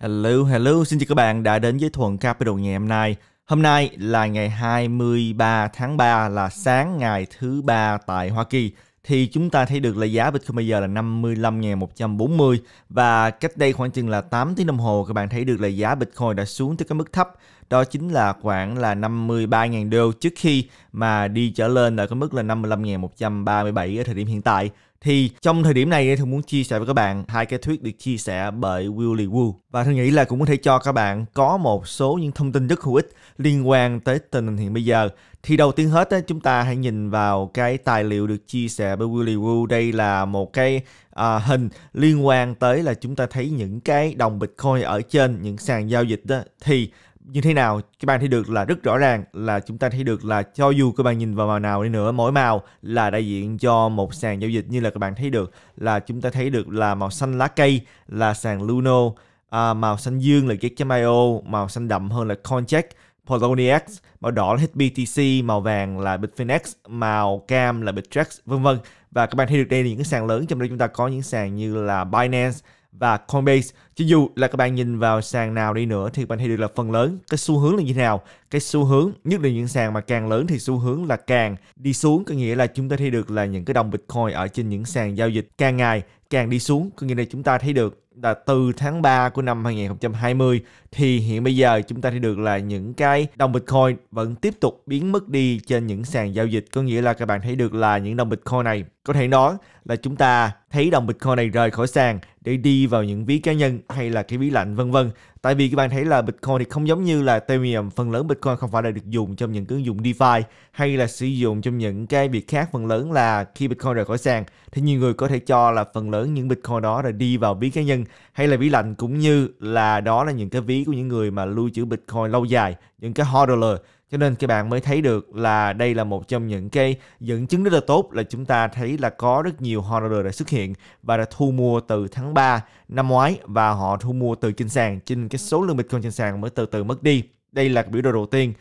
Hello, hello, xin chào các bạn đã đến với Thuận Capital ngày hôm nay. Hôm nay là ngày 23 tháng 3 là sáng ngày thứ ba tại Hoa Kỳ thì chúng ta thấy được là giá Bitcoin bây giờ là 55.140 và cách đây khoảng chừng là 8 tiếng đồng hồ các bạn thấy được là giá Bitcoin đã xuống tới cái mức thấp đó chính là khoảng là 53.000 đô trước khi mà đi trở lên ở cái mức là 55.137 ở thời điểm hiện tại thì trong thời điểm này thường muốn chia sẻ với các bạn hai cái thuyết được chia sẻ bởi Willy Wu và thường nghĩ là cũng có thể cho các bạn có một số những thông tin rất hữu ích liên quan tới tình hình hiện bây giờ thì đầu tiên hết chúng ta hãy nhìn vào cái tài liệu được chia sẻ bởi Willy Wu đây là một cái à, hình liên quan tới là chúng ta thấy những cái đồng Bitcoin ở trên những sàn giao dịch đó thì như thế nào các bạn thấy được là rất rõ ràng là chúng ta thấy được là cho dù các bạn nhìn vào màu nào đi nữa mỗi màu là đại diện cho một sàn giao dịch như là các bạn thấy được là chúng ta thấy được là màu xanh lá cây là sàn Luno à, màu xanh dương là Gate.io màu xanh đậm hơn là Coincheck Poloniex, màu đỏ là HBTC, màu vàng là Bitfinex, màu cam là Bittrex, vân vân. Và các bạn thấy được đây là những cái sàn lớn trong đó chúng ta có những sàn như là Binance, và Coinbase. Chứ dù là các bạn nhìn vào sàn nào đi nữa thì bạn thấy được là phần lớn cái xu hướng là như thế nào. Cái xu hướng nhất là những sàn mà càng lớn thì xu hướng là càng đi xuống có nghĩa là chúng ta thấy được là những cái đồng Bitcoin ở trên những sàn giao dịch càng ngày càng đi xuống có nghĩa là chúng ta thấy được là từ tháng 3 của năm 2020 thì hiện bây giờ chúng ta thấy được là những cái đồng Bitcoin vẫn tiếp tục biến mất đi trên những sàn giao dịch có nghĩa là các bạn thấy được là những đồng Bitcoin này có thể nói là chúng ta thấy đồng Bitcoin này rời khỏi sàn để đi vào những ví cá nhân hay là cái ví lạnh vân vân tại vì các bạn thấy là Bitcoin thì không giống như là Ethereum phần lớn Bitcoin không phải là được dùng trong những ứng dụng DeFi hay là sử dụng trong những cái việc khác phần lớn là khi Bitcoin rời khỏi sàn thì nhiều người có thể cho là phần lớn những Bitcoin đó là đi vào ví cá nhân hay là ví lạnh cũng như là đó là những cái ví của những người mà lưu trữ Bitcoin lâu dài những cái hodler cho nên các bạn mới thấy được là đây là một trong những cái dẫn chứng rất là tốt là chúng ta thấy là có rất nhiều holder đã xuất hiện và đã thu mua từ tháng 3 năm ngoái và họ thu mua từ trên sàn trên cái số lượng Bitcoin trên sàn mới từ từ mất đi. Đây là biểu đồ đầu tiên.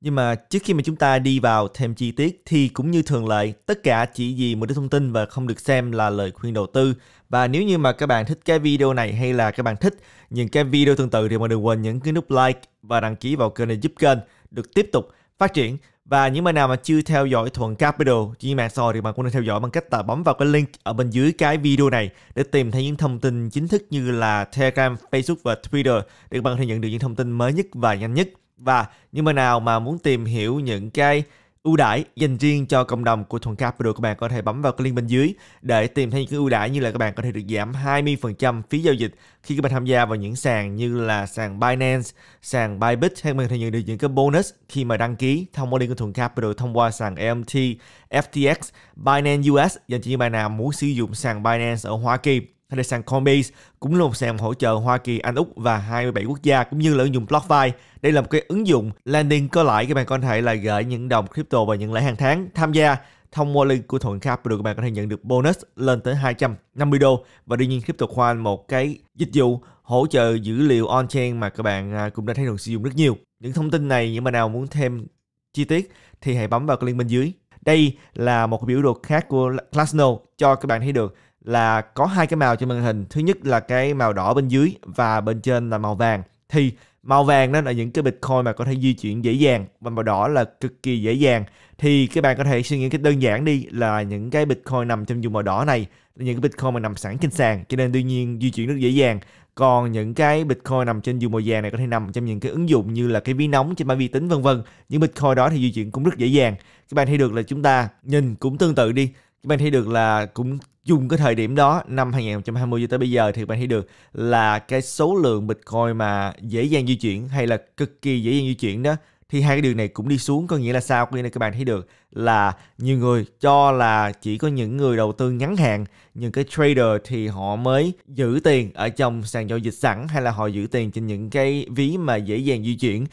Nhưng mà trước khi mà chúng ta đi vào thêm chi tiết thì cũng như thường lệ, tất cả chỉ vì một đích thông tin và không được xem là lời khuyên đầu tư. Và nếu như mà các bạn thích cái video này hay là các bạn thích những cái video tương tự thì mà đừng quên nhấn cái nút like và đăng ký vào kênh để giúp kênh được tiếp tục phát triển và những bạn nào mà chưa theo dõi Thuận Capital trên mạng xã hội thì bạn cũng nên theo dõi bằng cách là bấm vào cái link ở bên dưới cái video này để tìm thấy những thông tin chính thức như là Telegram, Facebook và Twitter để bạn có thể nhận được những thông tin mới nhất và nhanh nhất. Và những bạn nào mà muốn tìm hiểu những cái ưu đãi dành riêng cho cộng đồng của Thuần Capital các bạn có thể bấm vào cái link bên dưới để tìm thấy những cái ưu đãi như là các bạn có thể được giảm 20% phí giao dịch khi các bạn tham gia vào những sàn như là sàn Binance, sàn Bybit hay các bạn có thể nhận được những cái bonus khi mà đăng ký thông qua link của Thuần Capital thông qua sàn EMT, FTX, Binance US dành cho những bạn nào muốn sử dụng sàn Binance ở Hoa Kỳ hay là sàn Coinbase cũng là một sàn hỗ trợ Hoa Kỳ, Anh, Úc và 27 quốc gia cũng như là ứng dụng BlockFi. Đây là một cái ứng dụng landing có lãi các bạn có thể là gửi những đồng crypto và nhận lãi hàng tháng tham gia thông qua của Thuận Capital các bạn có thể nhận được bonus lên tới 250 đô và đương nhiên Crypto Khoan một cái dịch vụ hỗ trợ dữ liệu on-chain mà các bạn à, cũng đã thấy được sử dụng rất nhiều. Những thông tin này những bạn nào muốn thêm chi tiết thì hãy bấm vào cái link bên dưới. Đây là một biểu đồ khác của Glassnode cho các bạn thấy được là có hai cái màu trên màn hình thứ nhất là cái màu đỏ bên dưới và bên trên là màu vàng thì màu vàng đó là những cái bitcoin mà có thể di chuyển dễ dàng và màu đỏ là cực kỳ dễ dàng thì các bạn có thể suy nghĩ cái đơn giản đi là những cái bitcoin nằm trong vùng màu đỏ này là những cái bitcoin mà nằm sẵn trên sàn cho nên đương nhiên di chuyển rất dễ dàng còn những cái bitcoin nằm trên vùng màu vàng này có thể nằm trong những cái ứng dụng như là cái ví nóng trên máy vi tính vân vân những bitcoin đó thì di chuyển cũng rất dễ dàng các bạn thấy được là chúng ta nhìn cũng tương tự đi các bạn thấy được là cũng dùng cái thời điểm đó năm 2020 cho tới bây giờ thì các bạn thấy được là cái số lượng Bitcoin mà dễ dàng di chuyển hay là cực kỳ dễ dàng di chuyển đó thì hai cái điều này cũng đi xuống có nghĩa là sao có nghĩa là các bạn thấy được là nhiều người cho là chỉ có những người đầu tư ngắn hạn những cái trader thì họ mới giữ tiền ở trong sàn giao dịch sẵn hay là họ giữ tiền trên những cái ví mà dễ dàng di chuyển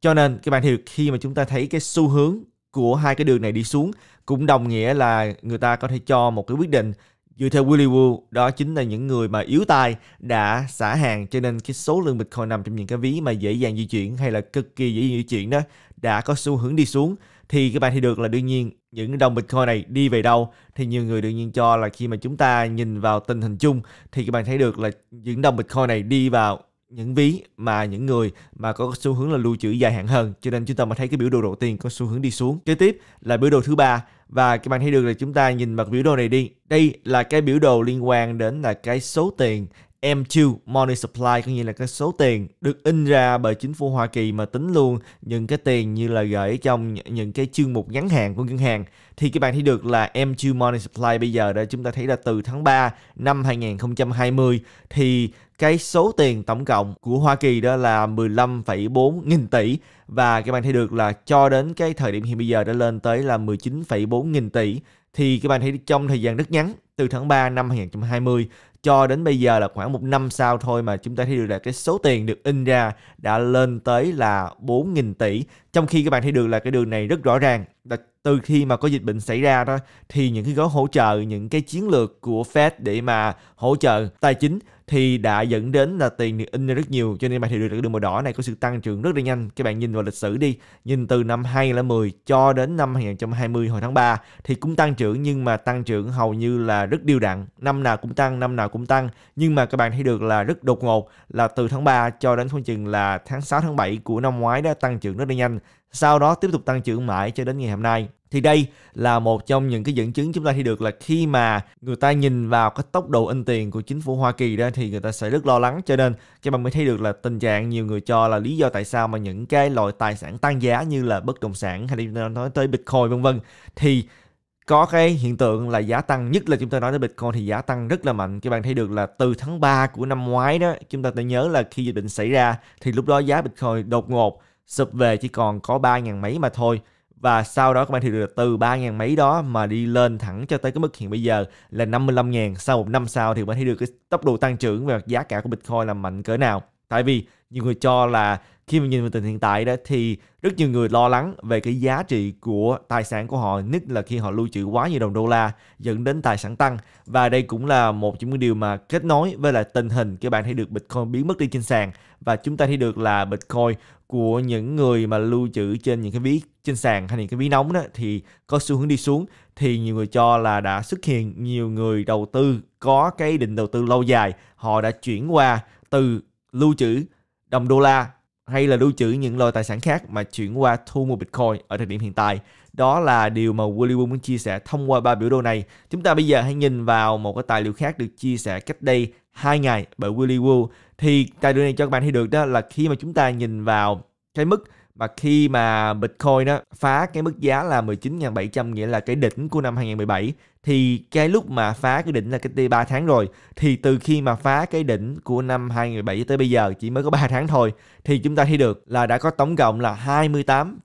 cho nên các bạn thấy được khi mà chúng ta thấy cái xu hướng của hai cái đường này đi xuống cũng đồng nghĩa là người ta có thể cho một cái quyết định dựa theo Willy Woo đó chính là những người mà yếu tay đã xả hàng cho nên cái số lượng Bitcoin nằm trong những cái ví mà dễ dàng di chuyển hay là cực kỳ dễ di chuyển đó đã có xu hướng đi xuống thì các bạn thấy được là đương nhiên những đồng Bitcoin này đi về đâu thì nhiều người đương nhiên cho là khi mà chúng ta nhìn vào tình hình chung thì các bạn thấy được là những đồng Bitcoin này đi vào những ví mà những người mà có xu hướng là lưu trữ dài hạn hơn cho nên chúng ta mà thấy cái biểu đồ đầu tiên có xu hướng đi xuống kế tiếp là biểu đồ thứ ba và các bạn thấy được là chúng ta nhìn vào biểu đồ này đi đây là cái biểu đồ liên quan đến là cái số tiền M2 Money Supply có nghĩa là cái số tiền được in ra bởi chính phủ Hoa Kỳ mà tính luôn những cái tiền như là gửi trong những cái chương mục ngắn hạn của ngân hàng thì các bạn thấy được là M2 Money Supply bây giờ đã chúng ta thấy là từ tháng 3 năm 2020 thì cái số tiền tổng cộng của Hoa Kỳ đó là 15,4 nghìn tỷ và các bạn thấy được là cho đến cái thời điểm hiện bây giờ đã lên tới là 19,4 nghìn tỷ thì các bạn thấy trong thời gian rất ngắn từ tháng 3 năm 2020 cho đến bây giờ là khoảng một năm sau thôi mà chúng ta thấy được là cái số tiền được in ra đã lên tới là 4.000 tỷ trong khi các bạn thấy được là cái đường này rất rõ ràng là từ khi mà có dịch bệnh xảy ra đó thì những cái gói hỗ trợ những cái chiến lược của Fed để mà hỗ trợ tài chính thì đã dẫn đến là tiền in ra rất nhiều cho nên bạn thị được đường màu đỏ này có sự tăng trưởng rất là nhanh các bạn nhìn vào lịch sử đi nhìn từ năm 2010 cho đến năm 2020 hồi tháng 3 thì cũng tăng trưởng nhưng mà tăng trưởng hầu như là rất đều đặn năm nào cũng tăng năm nào cũng tăng nhưng mà các bạn thấy được là rất đột ngột là từ tháng 3 cho đến khoảng chừng là tháng 6 tháng 7 của năm ngoái đã tăng trưởng rất là nhanh sau đó tiếp tục tăng trưởng mãi cho đến ngày hôm nay thì đây là một trong những cái dẫn chứng chúng ta thấy được là khi mà người ta nhìn vào cái tốc độ in tiền của chính phủ Hoa Kỳ đó thì người ta sẽ rất lo lắng cho nên các bạn mới thấy được là tình trạng nhiều người cho là lý do tại sao mà những cái loại tài sản tăng giá như là bất động sản hay là nói tới Bitcoin vân vân thì có cái hiện tượng là giá tăng nhất là chúng ta nói tới Bitcoin thì giá tăng rất là mạnh các bạn thấy được là từ tháng 3 của năm ngoái đó chúng ta phải nhớ là khi dịch bệnh xảy ra thì lúc đó giá Bitcoin đột ngột sụp về chỉ còn có 3 ngàn mấy mà thôi và sau đó các bạn thì được từ 3 ngàn mấy đó mà đi lên thẳng cho tới cái mức hiện bây giờ là 55 ngàn sau một năm sau thì bạn thấy được cái tốc độ tăng trưởng về mặt giá cả của Bitcoin là mạnh cỡ nào tại vì nhiều người cho là khi mà nhìn vào tình hiện tại đó thì rất nhiều người lo lắng về cái giá trị của tài sản của họ nhất là khi họ lưu trữ quá nhiều đồng đô la dẫn đến tài sản tăng và đây cũng là một trong những điều mà kết nối với là tình hình các bạn thấy được Bitcoin biến mất đi trên sàn và chúng ta thấy được là Bitcoin của những người mà lưu trữ trên những cái ví trên sàn hay những cái ví nóng đó thì có xu hướng đi xuống thì nhiều người cho là đã xuất hiện nhiều người đầu tư có cái định đầu tư lâu dài họ đã chuyển qua từ lưu trữ đồng đô la hay là lưu trữ những loại tài sản khác mà chuyển qua thu mua Bitcoin ở thời điểm hiện tại. Đó là điều mà Willy Wu muốn chia sẻ thông qua ba biểu đồ này. Chúng ta bây giờ hãy nhìn vào một cái tài liệu khác được chia sẻ cách đây 2 ngày bởi Willy Wu Thì tài liệu này cho các bạn thấy được đó là khi mà chúng ta nhìn vào cái mức mà khi mà Bitcoin đó phá cái mức giá là 19.700 nghĩa là cái đỉnh của năm 2017 thì cái lúc mà phá cái đỉnh là cái 3 tháng rồi thì từ khi mà phá cái đỉnh của năm 2017 tới bây giờ chỉ mới có 3 tháng thôi thì chúng ta thấy được là đã có tổng cộng là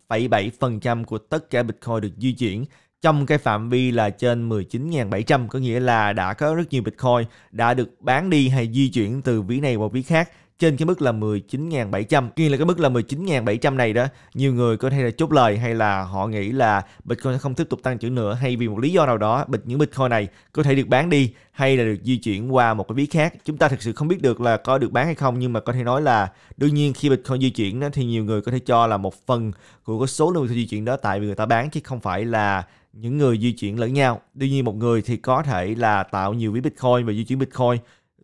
28,7% của tất cả Bitcoin được di chuyển trong cái phạm vi là trên 19.700 có nghĩa là đã có rất nhiều Bitcoin đã được bán đi hay di chuyển từ ví này qua ví khác trên cái mức là 19.700. Khi là cái mức là 19.700 này đó, nhiều người có thể là chốt lời hay là họ nghĩ là Bitcoin sẽ không tiếp tục tăng trưởng nữa hay vì một lý do nào đó những Bitcoin này có thể được bán đi hay là được di chuyển qua một cái ví khác. Chúng ta thực sự không biết được là có được bán hay không nhưng mà có thể nói là đương nhiên khi Bitcoin di chuyển đó, thì nhiều người có thể cho là một phần của cái số lượng di chuyển đó tại vì người ta bán chứ không phải là những người di chuyển lẫn nhau. Đương nhiên một người thì có thể là tạo nhiều ví Bitcoin và di chuyển Bitcoin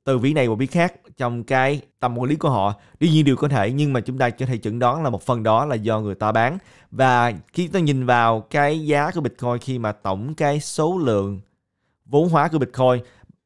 từ vĩ này qua vĩ khác trong cái tầm quản lý của họ đương nhiên điều có thể nhưng mà chúng ta có thể chẩn đoán là một phần đó là do người ta bán và khi ta nhìn vào cái giá của bitcoin khi mà tổng cái số lượng vốn hóa của bitcoin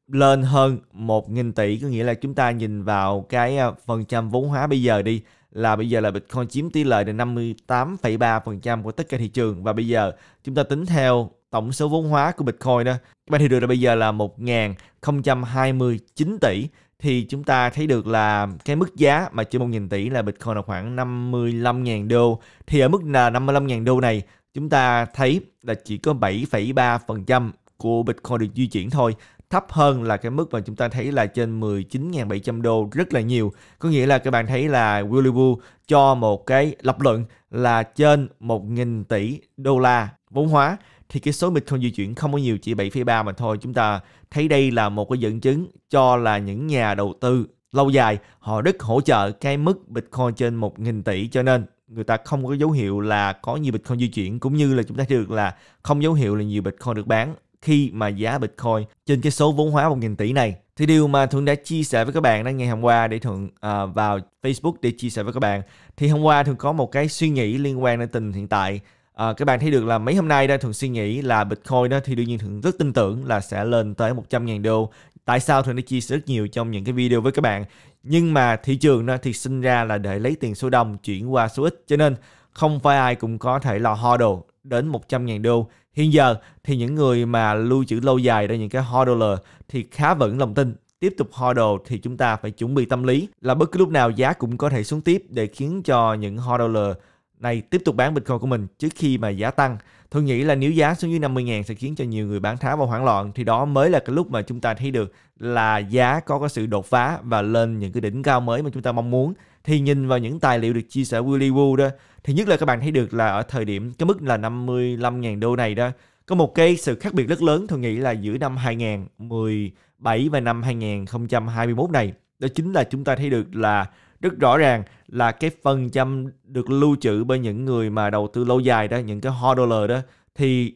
lên hơn 1.000 tỷ có nghĩa là chúng ta nhìn vào cái à, phần trăm vốn hóa bây giờ đi là bây giờ là Bitcoin chiếm tỷ lệ đến 58,3% của tất cả thị trường và bây giờ chúng ta tính theo tổng số vốn hóa của Bitcoin đó bạn thì được là bây giờ là 1.029 tỷ thì chúng ta thấy được là cái mức giá mà trên 1.000 tỷ là Bitcoin là khoảng 55.000 đô thì ở mức là 55.000 đô này chúng ta thấy là chỉ có 7,3% của Bitcoin được di chuyển thôi thấp hơn là cái mức mà chúng ta thấy là trên 19.700 đô rất là nhiều. Có nghĩa là các bạn thấy là Willy Woo cho một cái lập luận là trên 1.000 tỷ đô la vốn hóa thì cái số Bitcoin di chuyển không có nhiều chỉ 7,3 mà thôi. Chúng ta thấy đây là một cái dẫn chứng cho là những nhà đầu tư lâu dài họ rất hỗ trợ cái mức Bitcoin trên 1.000 tỷ cho nên người ta không có dấu hiệu là có nhiều Bitcoin di chuyển cũng như là chúng ta được là không dấu hiệu là nhiều Bitcoin được bán khi mà giá Bitcoin trên cái số vốn hóa 1.000 tỷ này. Thì điều mà Thuận đã chia sẻ với các bạn đó ngày hôm qua để Thuận uh, vào Facebook để chia sẻ với các bạn. Thì hôm qua Thuận có một cái suy nghĩ liên quan đến tình hiện tại à, các bạn thấy được là mấy hôm nay đang thường suy nghĩ là Bitcoin đó thì đương nhiên thường rất tin tưởng là sẽ lên tới 100.000 đô tại sao thường đã chia sẻ rất nhiều trong những cái video với các bạn nhưng mà thị trường đó thì sinh ra là để lấy tiền số đông chuyển qua số ít cho nên không phải ai cũng có thể là hodl đến 100.000 đô hiện giờ thì những người mà lưu trữ lâu dài ra những cái hodler thì khá vững lòng tin tiếp tục hodl thì chúng ta phải chuẩn bị tâm lý là bất cứ lúc nào giá cũng có thể xuống tiếp để khiến cho những hodler này tiếp tục bán Bitcoin của mình trước khi mà giá tăng. Tôi nghĩ là nếu giá xuống dưới 50.000 sẽ khiến cho nhiều người bán tháo và hoảng loạn thì đó mới là cái lúc mà chúng ta thấy được là giá có cái sự đột phá và lên những cái đỉnh cao mới mà chúng ta mong muốn. Thì nhìn vào những tài liệu được chia sẻ Willy Woo đó thì nhất là các bạn thấy được là ở thời điểm cái mức là 55.000 đô này đó có một cái sự khác biệt rất lớn tôi nghĩ là giữa năm 2017 và năm 2021 này đó chính là chúng ta thấy được là rất rõ ràng là cái phần trăm được lưu trữ bởi những người mà đầu tư lâu dài đó những cái hodler đó thì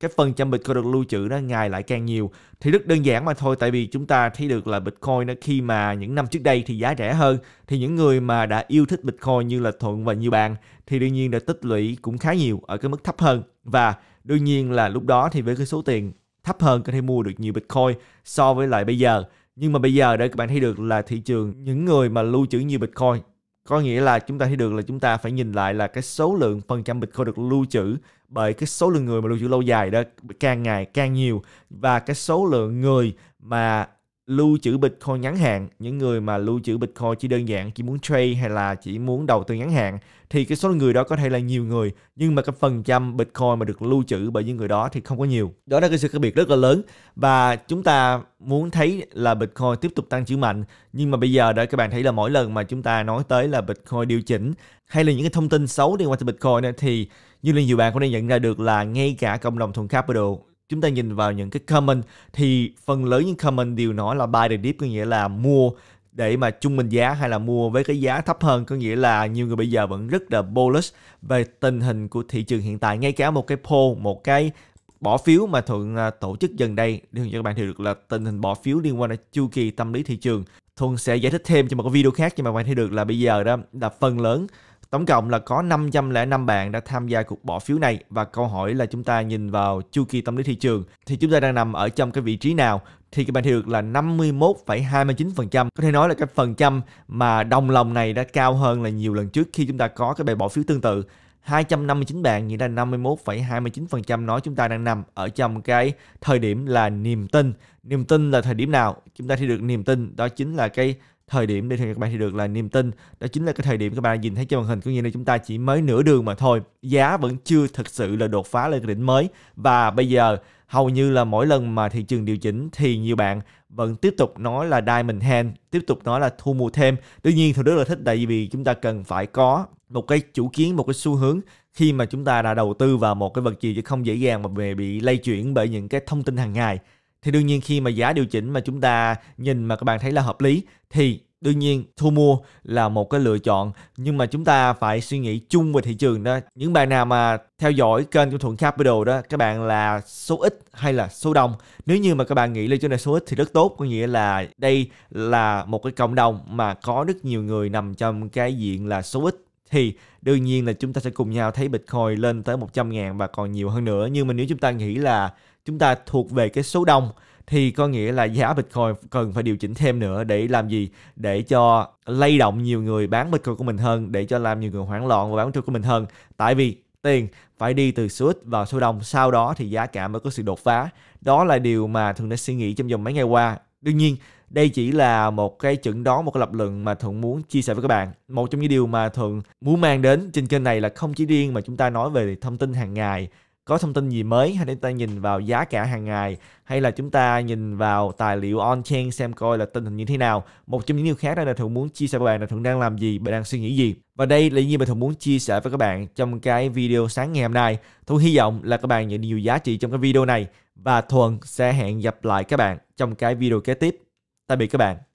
cái phần trăm Bitcoin được lưu trữ nó ngày lại càng nhiều thì rất đơn giản mà thôi tại vì chúng ta thấy được là Bitcoin nó khi mà những năm trước đây thì giá rẻ hơn thì những người mà đã yêu thích Bitcoin như là Thuận và nhiều bạn thì đương nhiên đã tích lũy cũng khá nhiều ở cái mức thấp hơn và đương nhiên là lúc đó thì với cái số tiền thấp hơn có thể mua được nhiều Bitcoin so với lại bây giờ nhưng mà bây giờ để các bạn thấy được là thị trường những người mà lưu trữ nhiều bitcoin có nghĩa là chúng ta thấy được là chúng ta phải nhìn lại là cái số lượng phần trăm bitcoin được lưu trữ bởi cái số lượng người mà lưu trữ lâu dài đó càng ngày càng nhiều và cái số lượng người mà lưu trữ Bitcoin ngắn hạn, những người mà lưu trữ Bitcoin chỉ đơn giản chỉ muốn trade hay là chỉ muốn đầu tư ngắn hạn thì cái số người đó có thể là nhiều người nhưng mà cái phần trăm Bitcoin mà được lưu trữ bởi những người đó thì không có nhiều. Đó là cái sự khác biệt rất là lớn và chúng ta muốn thấy là Bitcoin tiếp tục tăng trưởng mạnh nhưng mà bây giờ đó các bạn thấy là mỗi lần mà chúng ta nói tới là Bitcoin điều chỉnh hay là những cái thông tin xấu liên quan tới Bitcoin thì như là nhiều bạn cũng đã nhận ra được là ngay cả cộng đồng thuần capital chúng ta nhìn vào những cái comment thì phần lớn những comment đều nói là buy the dip có nghĩa là mua để mà trung bình giá hay là mua với cái giá thấp hơn có nghĩa là nhiều người bây giờ vẫn rất là bullish về tình hình của thị trường hiện tại ngay cả một cái poll một cái bỏ phiếu mà thuận à, tổ chức gần đây để cho các bạn hiểu được là tình hình bỏ phiếu liên quan đến chu kỳ tâm lý thị trường thuận sẽ giải thích thêm cho một cái video khác cho mà bạn thấy được là bây giờ đó là phần lớn Tổng cộng là có 505 bạn đã tham gia cuộc bỏ phiếu này và câu hỏi là chúng ta nhìn vào chu kỳ tâm lý thị trường thì chúng ta đang nằm ở trong cái vị trí nào thì các bạn thấy được là 51,29%. Có thể nói là cái phần trăm mà đồng lòng này đã cao hơn là nhiều lần trước khi chúng ta có cái bài bỏ phiếu tương tự. 259 bạn nghĩa là 51,29% nói chúng ta đang nằm ở trong cái thời điểm là niềm tin. Niềm tin là thời điểm nào? Chúng ta thì được niềm tin đó chính là cái thời điểm để các bạn thì được là niềm tin đó chính là cái thời điểm các bạn nhìn thấy trên màn hình cũng như là chúng ta chỉ mới nửa đường mà thôi giá vẫn chưa thực sự là đột phá lên cái đỉnh mới và bây giờ hầu như là mỗi lần mà thị trường điều chỉnh thì nhiều bạn vẫn tiếp tục nói là diamond hand tiếp tục nói là thu mua thêm tuy nhiên thì rất là thích tại vì chúng ta cần phải có một cái chủ kiến một cái xu hướng khi mà chúng ta đã đầu tư vào một cái vật gì chứ không dễ dàng mà bị lây chuyển bởi những cái thông tin hàng ngày thì đương nhiên khi mà giá điều chỉnh mà chúng ta nhìn mà các bạn thấy là hợp lý thì đương nhiên thu mua là một cái lựa chọn nhưng mà chúng ta phải suy nghĩ chung về thị trường đó những bạn nào mà theo dõi kênh của thuận capital đó các bạn là số ít hay là số đông nếu như mà các bạn nghĩ lên chỗ này số ít thì rất tốt có nghĩa là đây là một cái cộng đồng mà có rất nhiều người nằm trong cái diện là số ít thì đương nhiên là chúng ta sẽ cùng nhau thấy Bitcoin lên tới 100 ngàn và còn nhiều hơn nữa. Nhưng mà nếu chúng ta nghĩ là chúng ta thuộc về cái số đông thì có nghĩa là giá Bitcoin cần phải điều chỉnh thêm nữa để làm gì? Để cho lay động nhiều người bán Bitcoin của mình hơn, để cho làm nhiều người hoảng loạn và bán Bitcoin của mình hơn. Tại vì tiền phải đi từ số ít vào số đông, sau đó thì giá cả mới có sự đột phá. Đó là điều mà thường đã suy nghĩ trong vòng mấy ngày qua. Đương nhiên, đây chỉ là một cái chẩn đoán, một cái lập luận mà Thuận muốn chia sẻ với các bạn. Một trong những điều mà Thuận muốn mang đến trên kênh này là không chỉ riêng mà chúng ta nói về thông tin hàng ngày, có thông tin gì mới hay chúng ta nhìn vào giá cả hàng ngày hay là chúng ta nhìn vào tài liệu on-chain xem coi là tình hình như thế nào. Một trong những điều khác đây là Thuận muốn chia sẻ với bạn là Thuận đang làm gì, bạn đang suy nghĩ gì. Và đây là những gì mà Thuận muốn chia sẻ với các bạn trong cái video sáng ngày hôm nay. Thuận hy vọng là các bạn nhận nhiều giá trị trong cái video này và Thuận sẽ hẹn gặp lại các bạn trong cái video kế tiếp. Tạm biệt các bạn.